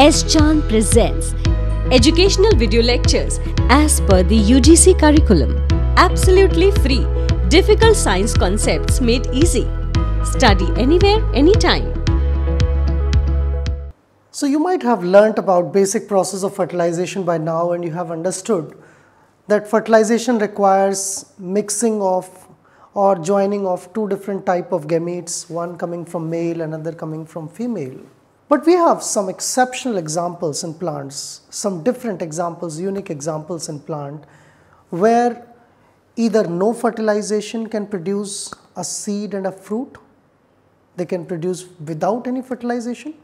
S. Chan presents educational video lectures as per the UGC curriculum. Absolutely free, difficult science concepts made easy. Study anywhere, anytime. So you might have learnt about basic process of fertilization by now and you have understood that fertilization requires mixing of or joining of two different type of gametes, one coming from male, another coming from female. But we have some exceptional examples in plants, some different examples, unique examples in plant where either no fertilization can produce a seed and a fruit, they can produce without any fertilization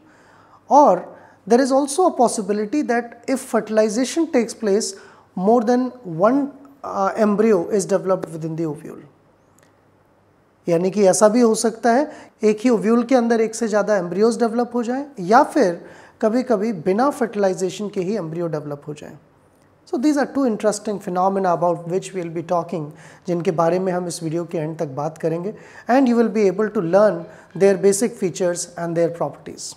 or there is also a possibility that if fertilization takes place, more than one uh, embryo is developed within the ovule. यानी कि ऐसा भी हो सकता है एक ही ovule के अंदर एक से ज़्यादा एम्ब्रियोज डेवलप हो जाए या फिर कभी कभी बिना फर्टिलाइजेशन के ही एम्ब्रियो डेवलप हो जाए so these are two interesting phenomena about which will be talking जिनके बारे में हम इस वीडियो के एंड तक बात करेंगे and you will be able to learn their basic features and their properties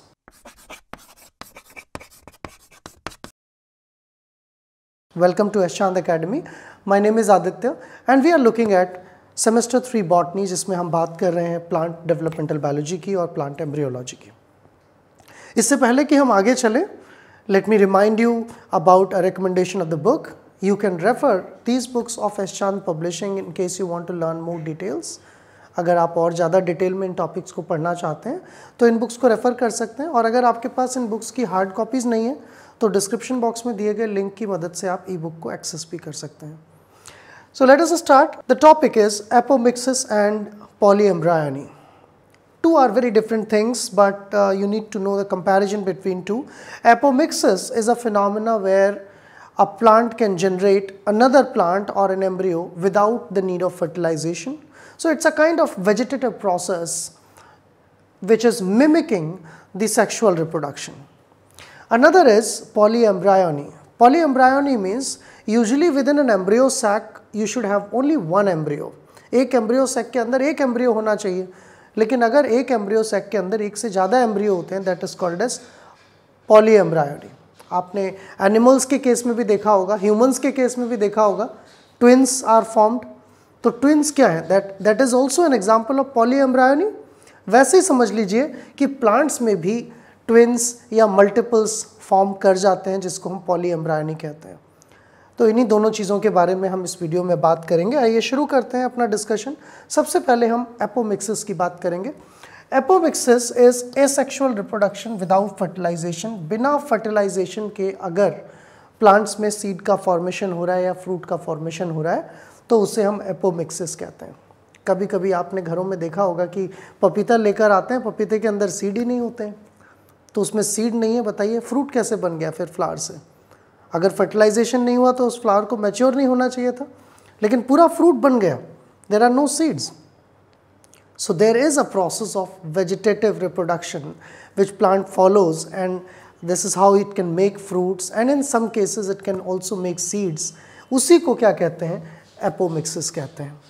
welcome to Ashant academy my name is Aditya and we are looking at semester three botany जिसमें हम बात कर रहे हैं प्लांट डेवलपमेंटल बायोलॉजी की और plant embryology की इससे पहले कि हम आगे चलें let me remind you about a recommendation of the book you can refer these books of S Chand publishing in case you want to learn more details अगर आप और ज़्यादा डिटेल में इन टॉपिक्स को पढ़ना चाहते हैं तो इन बुक्स को रेफ़र कर सकते हैं और अगर आपके पास इन बुक्स की हार्ड कॉपीज़ नहीं है तो डिस्क्रिप्शन बॉक्स में दिए गए लिंक की मदद से आप ई बुक को एक्सेस भी कर सकते हैं So let us start. The topic is apomixis and polyembryony. Two are very different things but uh, you need to know the comparison between two. Apomixis is a phenomena where a plant can generate another plant or an embryo without the need of fertilization. So it's a kind of vegetative process which is mimicking the sexual reproduction. Another is polyembryony. Means usually within an embryo sac you should have only one embryo एक embryo sac के अंदर एक embryo होना चाहिए लेकिन अगर एक embryo sac के अंदर एक से ज़्यादा एम्ब्रियो होते हैं that is called as polyembryony आपने एनिमल्स के केस में भी देखा होगा ह्यूमंस के केस में भी देखा होगा ट्विंस आर फॉर्म्ड तो ट्विंस क्या है that that is also an example of polyembryony वैसे ही समझ लीजिए कि प्लांट्स में भी ट्विंस या मल्टीपल्स फॉर्म कर जाते हैं जिसको हम पॉली एम्ब्रायनी कहते हैं तो इन्हीं दोनों चीज़ों के बारे में हम इस वीडियो में बात करेंगे आइए शुरू करते हैं अपना डिस्कशन सबसे पहले हम एपोमिक्सिस की बात करेंगे apomixis is asexual reproduction without fertilization बिना फर्टिलाइजेशन के अगर प्लांट्स में सीड का फॉर्मेशन हो रहा है या फ्रूट का फॉर्मेशन हो रहा है तो उसे हम एपोमिक्सिस कहते हैं कभी कभी आपने घरों में देखा होगा कि पपीता लेकर आते हैं पपीते के अंदर सीड ही नहीं होते हैं तो उसमें सीड नहीं है बताइए फ्रूट कैसे बन गया फिर फ्लावर से अगर फर्टिलाइजेशन नहीं हुआ तो उस फ्लावर को मैच्योर नहीं होना चाहिए था लेकिन पूरा फ्रूट बन गया there are no seeds so there is a process of vegetative reproduction which plant follows and this is how it can make fruits and in some cases it can also make seeds उसी को क्या कहते हैं apomixis कहते हैं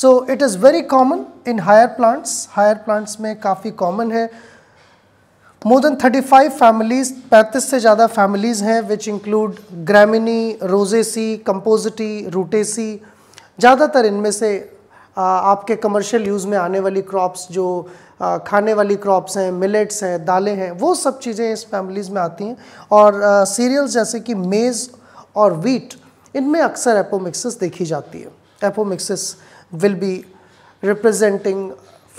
so it is very common in higher plants higher plants में काफ़ी common है मोर देन 35 फैमिलीज पैंतीस से ज़्यादा फैमिलीज़ हैं which include Gramineae Rosaceae Compositae Rutaceae ज़्यादातर इनमें से आपके कमर्शियल यूज़ में आने वाली क्रॉप्स जो खाने वाली क्रॉप्स हैं मिलेट्स हैं दालें हैं वो सब चीज़ें इस फैमिलीज़ में आती हैं और सीरियल्स जैसे कि मेज़ और वीट इनमें अक्सर एपोमिक्सिस देखी जाती है apomixis will be representing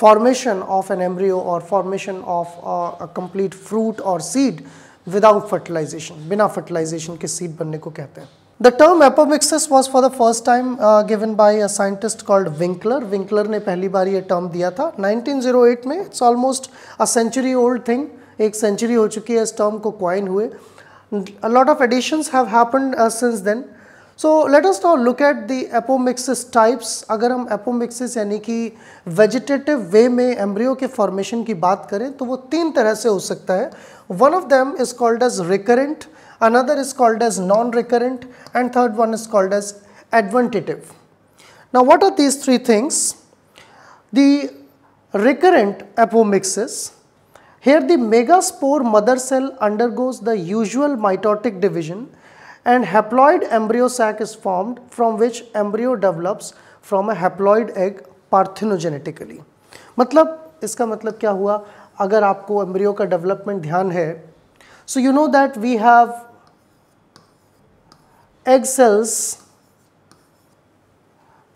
formation of an embryo or formation of a, a complete fruit or seed without fertilization bina fertilization ke seed banne ko kehte hain The term apomixis was for the first time uh, given by a scientist called Winkler. Winkler ne pehli bar ye term diya tha 1908 mein it's almost a century old thing ek century ho chuki hai is term ko coin hue A lot of additions have happened uh, since then. So, let us now look at the apomixis types अगर हम apomixis यानी कि vegetative way में embryo के formation की बात करें तो वो तीन तरह से हो सकता है One of them is called as recurrent, another is called as non-recurrent and third one is called as adventive. Now what are these three things? The recurrent apomixis, here the megaspore mother cell undergoes the usual mitotic division and haploid embryo sac is formed from which embryo develops from a haploid egg parthenogenetically मतलब इसका मतलब क्या हुआ अगर आपको embryo का development ध्यान है so you know that we have egg cells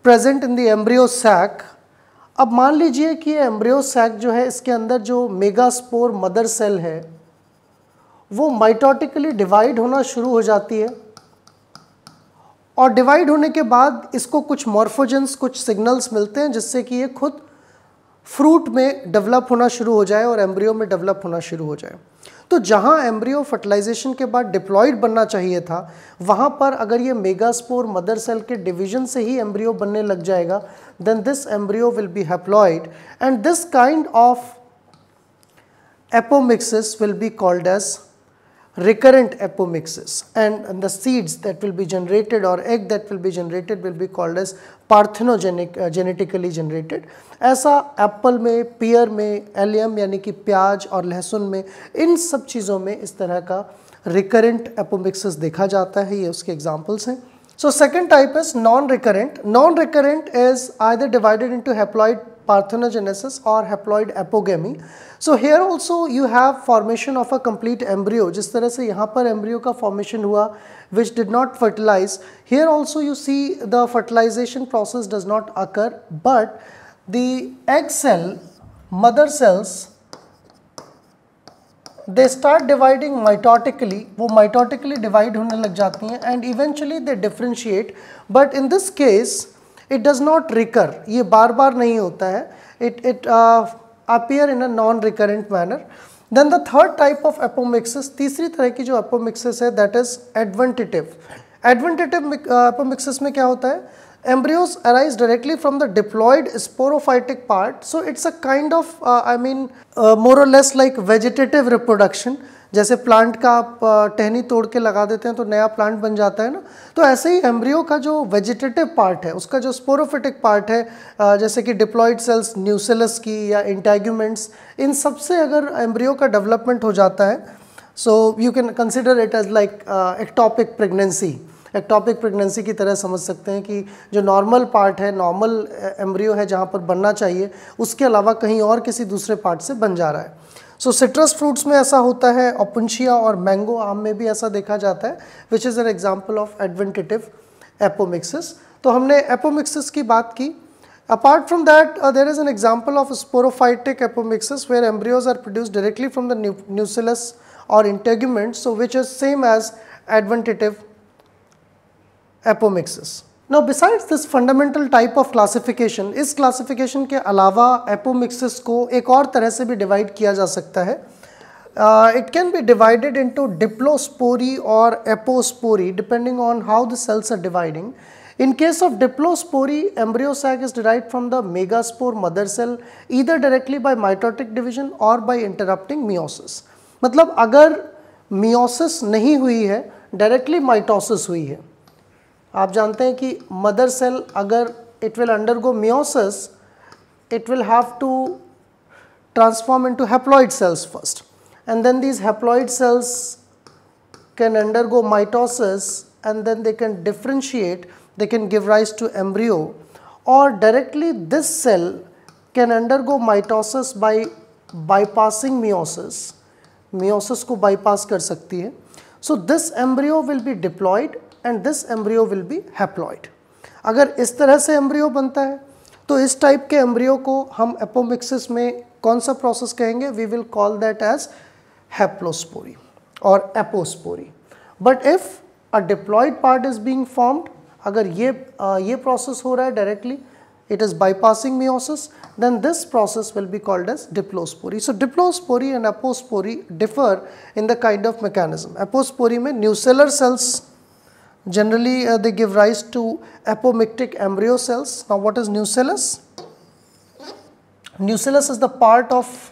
present in the embryo sac अब मान लीजिए कि एम्ब्रियो सैक जो है इसके अंदर जो मेगा स्पोर मदर सेल है वो माइटोटिकली डिवाइड होना शुरू हो जाती है और डिवाइड होने के बाद इसको कुछ मॉर्फोजेंस कुछ सिग्नल्स मिलते हैं जिससे कि ये खुद फ्रूट में डेवलप होना शुरू हो जाए और एम्ब्रियो में डेवलप होना शुरू हो जाए तो जहाँ एम्ब्रियो फर्टिलाइजेशन के बाद डिप्लॉयड बनना चाहिए था वहाँ पर अगर ये मेगास्पोर मदर सेल के डिवीजन से ही एम्ब्रियो बनने लग जाएगा then this embryo will be haploid and this kind of apomixis will be called as recurrent apomixis and, and, the seeds that will be generated or egg that will be generated will be called as parthenogenic uh, genetically generated aisa apple mein pear mein allium yani ki प्याज aur lehsun mein in sab cheezon mein is tarah ka recurrent apomixis dekha jata hai ye uske examples hain so second type is non recurrent non recurrent is either divided into haploid parthenogenesis or haploid apogamy. So here also you have formation of a complete embryo. जिस तरह से यहाँ पर embryo का formation हुआ which did not fertilize. Here also you see the fertilization process does not occur but the egg cell, mother cells they start dividing mitotically वो mitotically divide होने लग जाती हैं and eventually they differentiate but in this case it does not recur ये बार बार नहीं होता है it it appear in a non recurrent manner then the third type of apomixis तीसरी तरह की जो एपोमिक्सिस है that is adventitive adventitive apomixis में क्या होता है embryos arise directly from the diploid sporophytic part so it's a kind of I mean more less like vegetative reproduction जैसे प्लांट का आप टहनी तोड़ के लगा देते हैं तो नया प्लांट बन जाता है ना तो ऐसे ही एम्ब्रियो का जो वेजिटेटिव पार्ट है उसका जो स्पोरोफिटिक पार्ट है जैसे कि डिप्लॉइड सेल्स न्यूसेलस की या इंटैग्यूमेंट्स इन सब से अगर एम्ब्रियो का डेवलपमेंट हो जाता है so you can consider it as like ectopic pregnancy ectopic pregnancy की तरह समझ सकते हैं कि जो नॉर्मल पार्ट है नॉर्मल एम्ब्रियो है जहाँ पर बनना चाहिए उसके अलावा कहीं और किसी दूसरे पार्ट से बन जा रहा है सो सिट्रस फ्रूट्स में ऐसा होता है ओपनशिया और मैंगो आम में भी ऐसा देखा जाता है which is an example of adventitive apomixis तो हमने एपोमिक्सिस की बात की apart from that there is an example of sporophytic apomixis where embryos are produce directly from the nucellus और integument so which is same as adventitive apomixis Now besides this fundamental type of classification, इस classification के अलावा apomixis को एक और तरह से भी divide किया जा सकता है uh, it can be divided into diplospory or apospory depending on how the cells are dividing. In case of diplospory, embryo sac is derived from the megaspore mother cell either directly by mitotic division or by interrupting meiosis. मतलब अगर meiosis नहीं हुई है directly mitosis हुई है आप जानते हैं कि मदर सेल अगर it will undergo meiosis it will have to transform into haploid cells first and then these haploid cells can undergo mitosis and then they can differentiate they can give rise to embryo और directly this cell can undergo mitosis by bypassing meiosis meiosis को bypass कर सकती है so this embryo will be diploid and this embryo will B haploid अगर इस तरह से embryo बनता है तो इस टाइप के एम्ब्रियो को हम एपोमिक्सिस में कौन सा प्रोसेस कहेंगे we will call that as haplospory और apospory but if a diploid part is being formed अगर ये आ, ये प्रोसेस हो रहा है directly it is bypassing meiosis then this process will be called as diplospory. So diplospory and apospory differ in the kind of mechanism. Apospory में nucellar cells Generally, uh, they give rise to apomictic embryo cells. Now, what is nucellus? Nucellus is the part of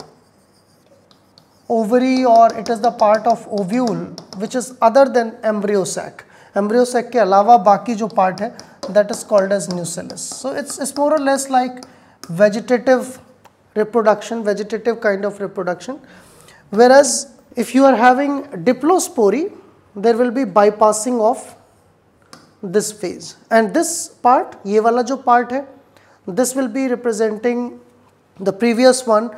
ovary or it is the part of ovule which is other than embryo sac. Embryo sac ke alawa baki jo part hai that is called as nucellus. So it's it's more or less like vegetative reproduction, vegetative kind of reproduction. Whereas if you are having diplospory, there will be bypassing of this phase and this part ये वाला जो part है this will be representing the previous one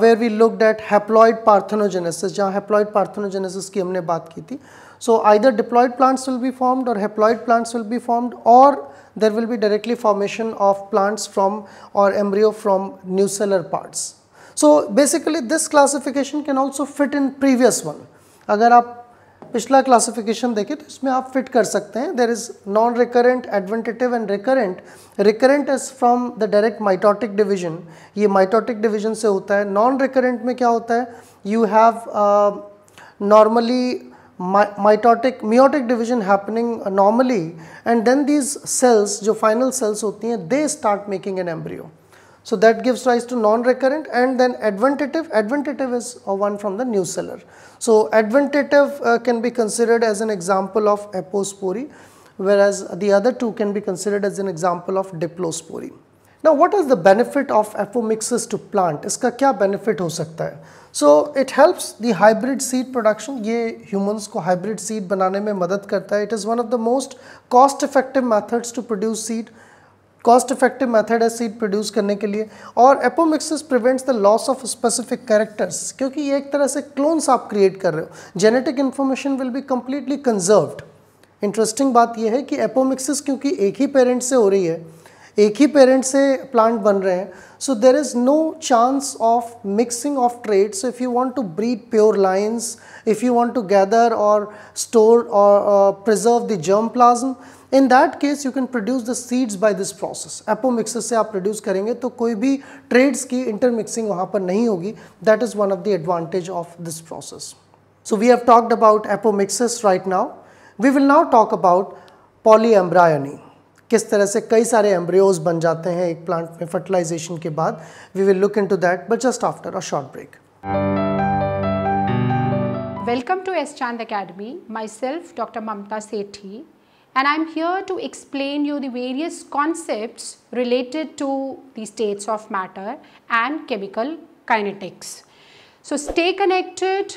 where we look at haploid parthenogenesis जहाँ haploid parthenogenesis की हमने बात की थी so either diploid plants will be formed और haploid plants will be formed और there will be directly formation of plants from और embryo from nucellar parts so basically this classification can also fit in previous one अगर आप पिछला classification देखें तो इसमें आप फिट कर सकते हैं there is non recurrent adventitive and recurrent recurrent is from the direct mitotic division ये माइटोटिक डिवीजन से होता है नॉन रिकरेंट में क्या होता है you have normally mitotic meiotic division happening normally and then these cells जो फाइनल सेल्स होती हैं they start making an embryo So that gives rise to non-recurrent and then adventative. Adventitive is one from the new seller. So adventative uh, can be considered as an example of apospory, whereas the other two can be considered as an example of diplospory. Now what is the benefit of apomixis to plant? इसका kya benefit ho sakta hai? So it helps the hybrid seed production. Ye humans ko hybrid seed banane mein madad karta hai. It is one of the most cost effective methods to produce seed. Cost effective method है seed produce करने के लिए और apomixis prevents the loss of specific characters क्योंकि ये एक तरह से क्लोन्स आप क्रिएट कर रहे हो genetic information will be completely conserved interesting बात यह है कि एपोमिक्सिस क्योंकि एक ही पेरेंट से हो रही है एक ही पेरेंट से प्लांट बन रहे हैं so there is no chance of mixing of traits if you want to breed pure lines if you want to gather और स्टोर और preserve the germ plasm in that case you can produce the seeds by this process apomixis से आप produce करेंगे तो कोई भी trades की intermixing वहाँ पर नहीं होगी that is one of the advantage of this process have talked about apomixis right now we will now talk about poly polyembryony. किस तरह से कई सारे एम्ब्रियोज बन जाते हैं एक प्लांट में फर्टिलाइजेशन के बाद we will look into that but just after a short break welcome to S Chand academy myself doctor Mamta Sethi and I am here to explain you the various concepts related to the states of matter and chemical kinetics. So stay connected,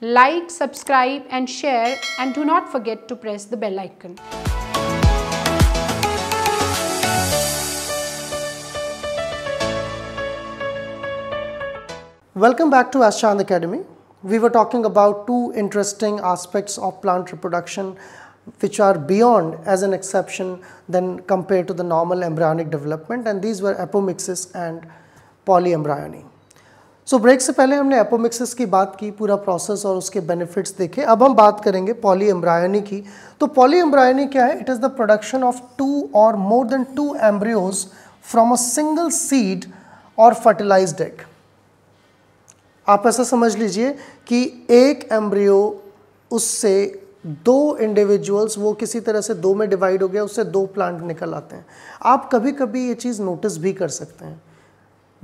like, subscribe and share and do not forget to press the bell icon. Welcome back to Ashchan Academy. We were talking about two interesting aspects of plant reproduction which are beyond as an exception than compared to the normal embryonic development and these were apomixis and polyembryony. So break से पहले हमने apomixis की बात की पूरा process और उसके benefits देखे अब हम बात करेंगे पॉली एम्ब्रायनी की तो पॉली एम्ब्रायनी क्या है it is the production of two और more than two embryos from a single seed और फर्टिलाइज्ड एग आप ऐसा समझ लीजिए कि एक एम्ब्रियो उससे दो इंडिविजुअल्स वो किसी तरह से दो में डिवाइड हो गया उससे दो प्लांट निकल आते हैं आप कभी कभी ये चीज़ नोटिस भी कर सकते हैं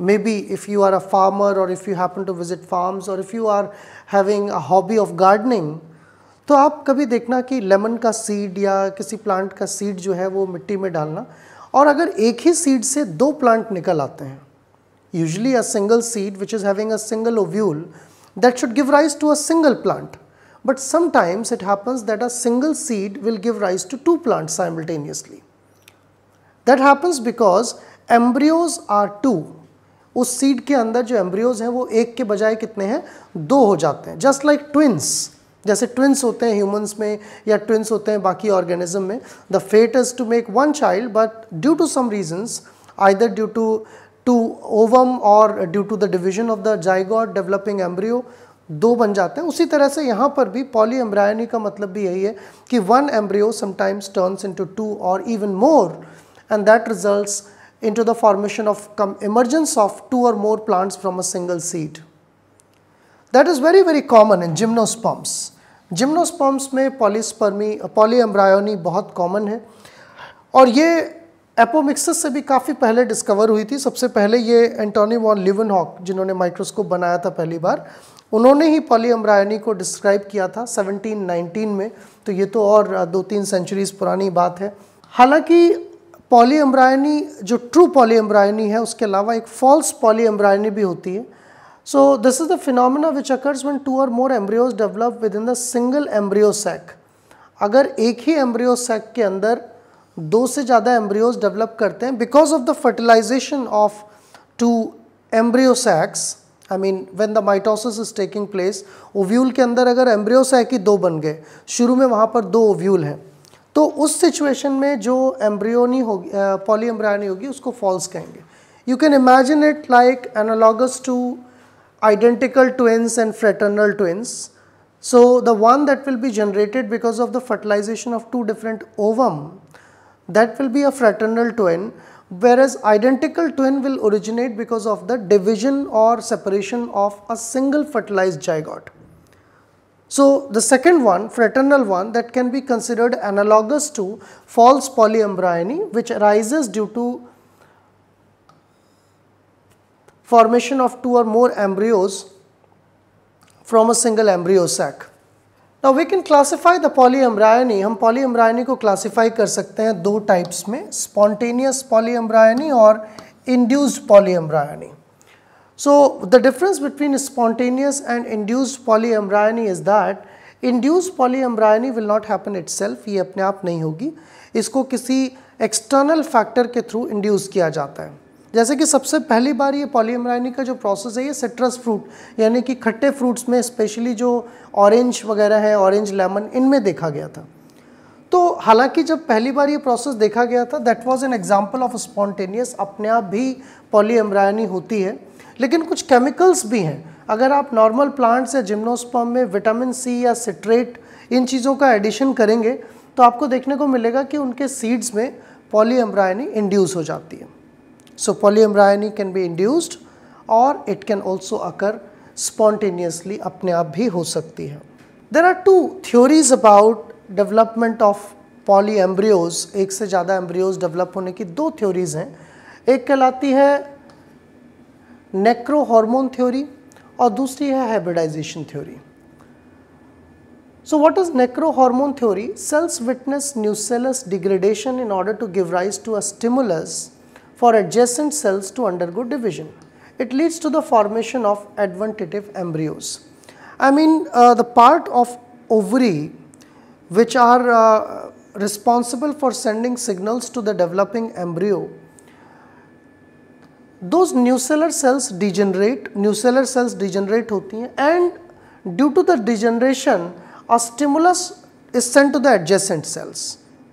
maybe if you are a farmer और if you happen to visit farms और if you are having a hobby of gardening तो आप कभी देखना कि लेमन का सीड या किसी प्लांट का सीड जो है वो मिट्टी में डालना और अगर एक ही सीड से दो प्लांट निकल आते हैं usually a single seed which is having a single ovule that should give rise to a single plant But sometimes it happens that a single seed will give rise to two plants simultaneously. That happens because embryos are two. उस seed के अंदर जो embryos हैं वो एक के बजाय कितने हैं दो हो जाते हैं Just like twins. जैसे twins होते हैं humans में या twins होते हैं बाकी organism में. The fate is to make one child, but due to some reasons, either due to ovum or due to the division of the zygote developing embryo दो बन जाते हैं उसी तरह से यहाँ पर भी पॉली एम्ब्रायनी का मतलब भी यही है कि one embryo sometimes turns into two or even more and that results the formation of come emergence of two और more plants from a single seed that is very very common in gymnosperms. Gymnosperms में polyembryony बहुत common है और ये apomixis से भी काफ़ी पहले डिस्कवर हुई थी सबसे पहले ये एंटोनी वॉन लिवनहॉक जिन्होंने माइक्रोस्कोप बनाया था पहली बार उन्होंने ही पॉली अम्ब्रायनी को डिस्क्राइब किया था 1719 में तो ये तो और दो तीन सेंचुरीज पुरानी बात है हालांकि पॉली अम्ब्रायनी जो ट्रू पॉली अम्ब्रायनी है उसके अलावा एक फॉल्स पॉली अम्ब्रायनी भी होती है so this is the phenomena which occurs one two और more embryos develop within the single embryo sac अगर एक ही एम्ब्रियो सैक के अंदर दो से ज़्यादा एम्ब्रियोज डेवलप करते हैं because of the fertilization of two embryo sacs I mean when the mitosis is taking place ovule के अंदर अगर एम्ब्रियो से कि दो बन गए शुरू में वहाँ पर दो ओव्यूल हैं तो उस सिचुएशन में जो एम्ब्रियोनी होगी पॉली एम्ब्रियानी होगी उसको फॉल्स कहेंगे you can imagine it like analogous to identical twins and fraternal twins so the one that will be generated because of the fertilization of two different ovum that will be a fraternal twin whereas identical twin will originate because of the division or separation of a single fertilized zygote. So the second one, fraternal one that can be considered analogous to false polyembryony which arises due to formation of two or more embryos from a single embryo sac. ना we can classify the polyembryony हम polyembryony को classify कर सकते हैं दो types में spontaneous polyembryony और induced polyembryony so the difference between spontaneous and induced polyembryony is that induced polyembryony will not happen itself ये अपने आप नहीं होगी इसको किसी external factor के through induce किया जाता है जैसे कि सबसे पहली बार ये पॉलीमराइनिक का जो प्रोसेस है ये सिट्रस फ्रूट यानी कि खट्टे फ्रूट्स में स्पेशली जो ऑरेंज वगैरह है ऑरेंज लेमन इनमें देखा गया था तो हालांकि जब पहली बार ये प्रोसेस देखा गया था that was an example of spontaneous अपने आप भी पॉलीएम्ब्रायनी होती है लेकिन कुछ केमिकल्स भी हैं अगर आप नॉर्मल प्लांट्स या जिम्नोस्पर्म में विटामिन सी या सिट्रेट इन चीज़ों का एडिशन करेंगे तो आपको देखने को मिलेगा कि उनके सीड्स में पॉलीएम्ब्रायनी इंड्यूस हो जाती है So polyembryony can be induced or it can also occur spontaneously apne aap bhi ho sakti hai There are two theories about development of polyembryos ek se zyada embryos develop hone ki do theories hain ek kehlati hai necrohormone theory और दूसरी है hybridization theory So what is necrohormone theory? Cells witness nucellus degradation in order to give rise to a stimulus for adjacent cells to undergo division. It leads to the formation of adventitive embryos. I mean uh, the part of ovary which are uh, responsible for sending signals to the developing embryo those nucellar cells degenerate nucellar cells degenerate and due to the degeneration a stimulus is sent to the adjacent cells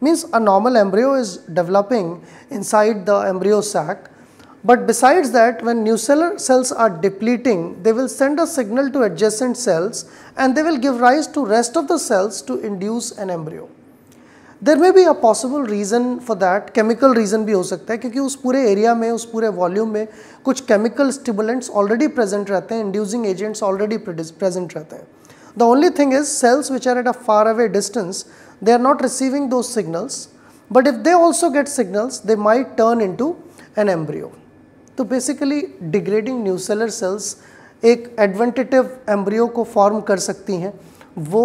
means a normal embryo is developing inside the embryo sac. But besides that, when new cells are depleting, they will send a signal to adjacent cells and they will give rise to rest of the cells to induce an embryo. There may be a possible reason for that, chemical reason bhi ho sakta hai, kyunki us pure area mein, us pure volume mein, chemical stimulants already present rahte hain, inducing agents already present rahte hain. The only thing is, cells which are at a far away distance, they are not receiving those signals but if they also get signals they might turn into an embryo. तो basically degrading nucellar cells एक adventitive embryo को form कर सकती हैं वो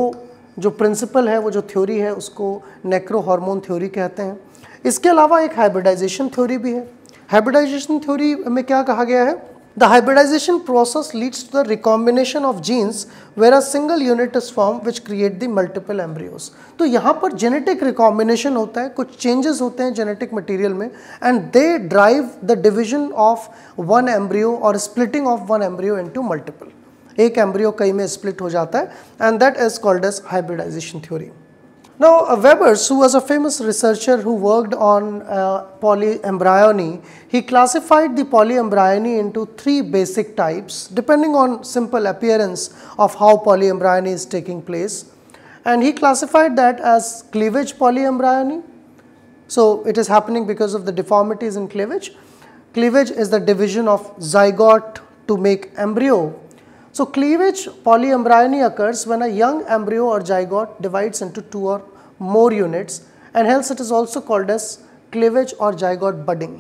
जो principal है वो जो थ्योरी है उसको नेक्रो हार्मोन थ्योरी कहते हैं इसके अलावा एक हाइब्रिडाइजेशन थ्योरी भी है हाइब्रिडाइजेशन थ्योरी में क्या कहा गया है The hybridization process leads to the recombination of genes where a single unit is formed which create the multiple embryos. तो यहाँ पर genetic recombination होता है कुछ changes होते हैं genetic material में and they drive the division of one embryo or splitting of one embryo into multiple. एक embryo कई में split हो जाता है and that is called as hybridization theory. Now uh, Webers, who was a famous researcher who worked on uh, polyembryony, he classified the polyembryony into three basic types depending on simple appearance of how polyembryony is taking place. And he classified that as cleavage polyembryony. So it is happening because of the deformities in cleavage. Cleavage is the division of zygote to make embryo so cleavage polyembryony occurs when a young embryo or zygote divides into two or more units and hence it is also called as cleavage और zygote budding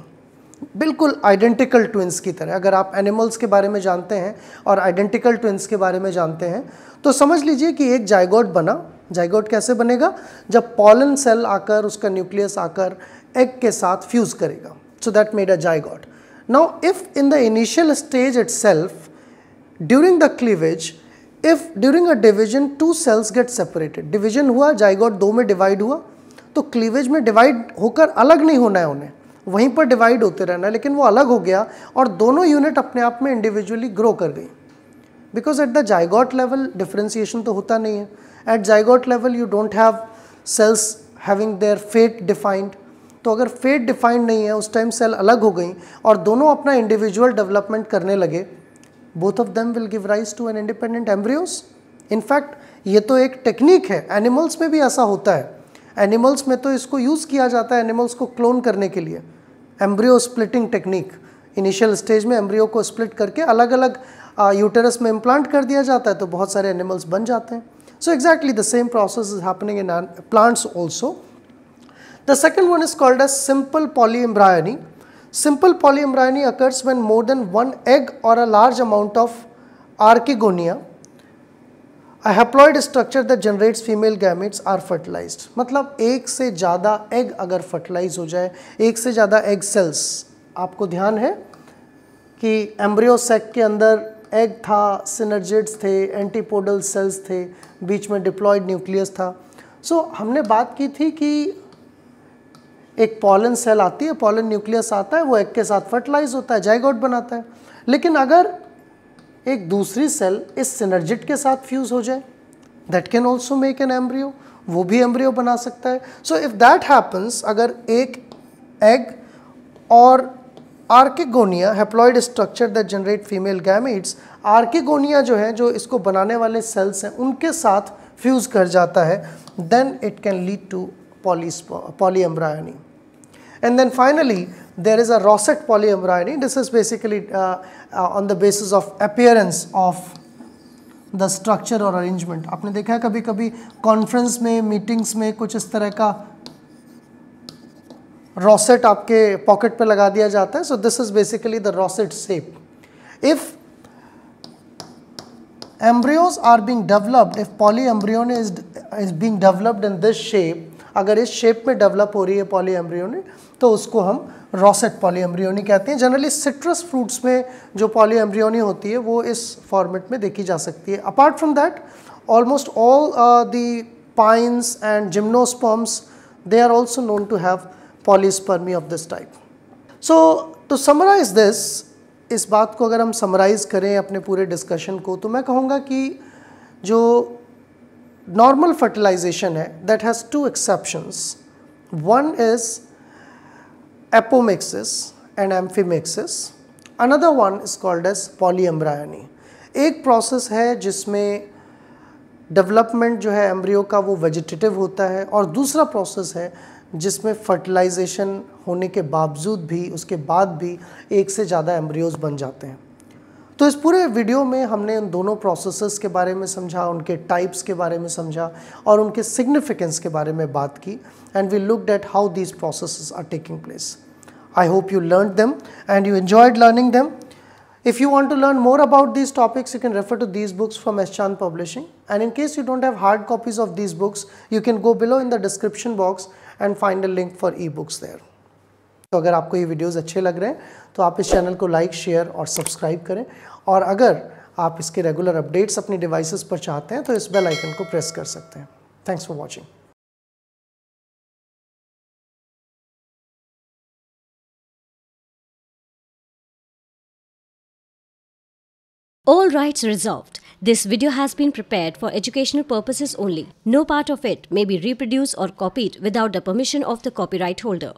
बिल्कुल identical twins की तरह अगर आप animals के बारे में जानते हैं और आइडेंटिकल ट्विंस के बारे में जानते हैं तो समझ लीजिए कि एक जायगॉट बना जायगॉट कैसे बनेगा जब पॉलन सेल आकर उसका न्यूक्लियस आकर एग के साथ फ्यूज़ करेगा so that made a zygote now if in the initial stage itself during the cleavage if during a division two cells get separated division हुआ जाइगोट दो में divide हुआ तो क्लीवेज में डिवाइड होकर अलग नहीं होना है उन्हें वहीं पर डिवाइड होते रहना है लेकिन वो अलग हो गया और दोनों यूनिट अपने आप में इंडिविजुअली ग्रो कर गई because at the zygote level differentiation तो होता नहीं है at zygote level you don't have cells having their fate defined तो अगर फेट डिफाइंड नहीं है उस टाइम सेल अलग हो गई और दोनों अपना इंडिविजुअल डेवलपमेंट करने लगे both of them will give rise to an independent embryos in fact ये तो एक टेक्निक है एनिमल्स में भी ऐसा होता है एनिमल्स में तो इसको यूज़ किया जाता है एनिमल्स को क्लोन करने के लिए embryo splitting technique initial stage में एम्ब्रियो को स्प्लिट करके अलग अलग यूटेरस में इम्प्लांट कर दिया जाता है तो बहुत सारे एनिमल्स बन जाते हैं exactly the same process is is in plants also the second one is called a simple poly polyembryony simple polyembryony occurs when more than one egg or a large amount of archegonia a haploid structure that generates female gametes are fertilize मतलब एक से ज़्यादा egg अगर fertilise हो जाए एक से ज़्यादा एग सेल्स आपको ध्यान है कि एम्ब्रियोसेक के अंदर एग था सिनर्जिट्स थे एंटीपोडल सेल्स थे बीच में डिप्लॉयड न्यूक्लियस था सो so, हमने बात की थी कि एक पॉलन सेल आती है पॉलन न्यूक्लियस आता है वो एग के साथ फर्टिलाइज होता है जाइगोट बनाता है लेकिन अगर एक दूसरी सेल इस सिनर्जिट के साथ फ्यूज हो जाए that can also make an embryo वो भी एम्ब्रियो बना सकता है सो इफ दैट हैपन्स अगर एक एग और archegonia haploid structure that generate female gametes archegonia जो है जो इसको बनाने वाले सेल्स हैं उनके साथ फ्यूज़ कर जाता है then it can lead to polyembryony. And then finally, there is a rosette polyembryony. This is basically uh, uh, on the basis of appearance of the structure or arrangement. आपने देखा है कभी कभी कॉन्फ्रेंस में meetings, में कुछ इस तरह का रॉसेट आपके पॉकेट पे लगा दिया जाता है so this is basically embryos are being developed if polyembryony is is being developed in this shape अगर इस शेप में डेवलप हो रही है पॉली एम्ब्रियोनी तो उसको हम रॉसेट पॉली एम्ब्रियोनी कहते हैं जनरली सिट्रस फ्रूट्स में जो पॉली एम्ब्रियोनी होती है वो इस फॉर्मेट में देखी जा सकती है apart from that almost all the pines and gymnosperms they are also known to have polyspermy of this type so to summarize this इस बात को अगर हम समराइज़ करें अपने पूरे डिस्कशन को तो मैं कहूँगा कि जो normal fertilization है that has two exceptions one is apomixis and amphimixis another one is called as polyembryony एक process है जिसमें डेवलपमेंट जो है एम्ब्रियो का वो वेजिटेटिव होता है और दूसरा प्रोसेस है जिसमें फर्टिलाइजेशन होने के बावजूद भी उसके बाद भी एक से ज़्यादा एम्ब्रियोज बन जाते हैं तो इस पूरे वीडियो में हमने उन दोनों प्रोसेसर्स के बारे में समझा उनके टाइप्स के बारे में समझा और उनके सिग्निफिकेंस के बारे में बात की and we look that how these process are taking place I hope you learn them and you enjoyed learning them if you want to learn more about these topics you can refer to these books S Chand publishing and in case you don't have hard copies of these books you can go below in the description box and find a link for ebooks there तो अगर आपको ये videos अच्छे लग रहे हैं तो आप इस चैनल को लाइक शेयर और सब्सक्राइब करें और अगर आप इसके रेगुलर अपडेट्स अपनी डिवाइसेस पर चाहते हैं तो इस बेल आइकन को प्रेस कर सकते हैं thanks for watching All rights reserved. This video has been prepared for educational purposes only. No part of it may be reproduced or copied without the permission of the copyright holder.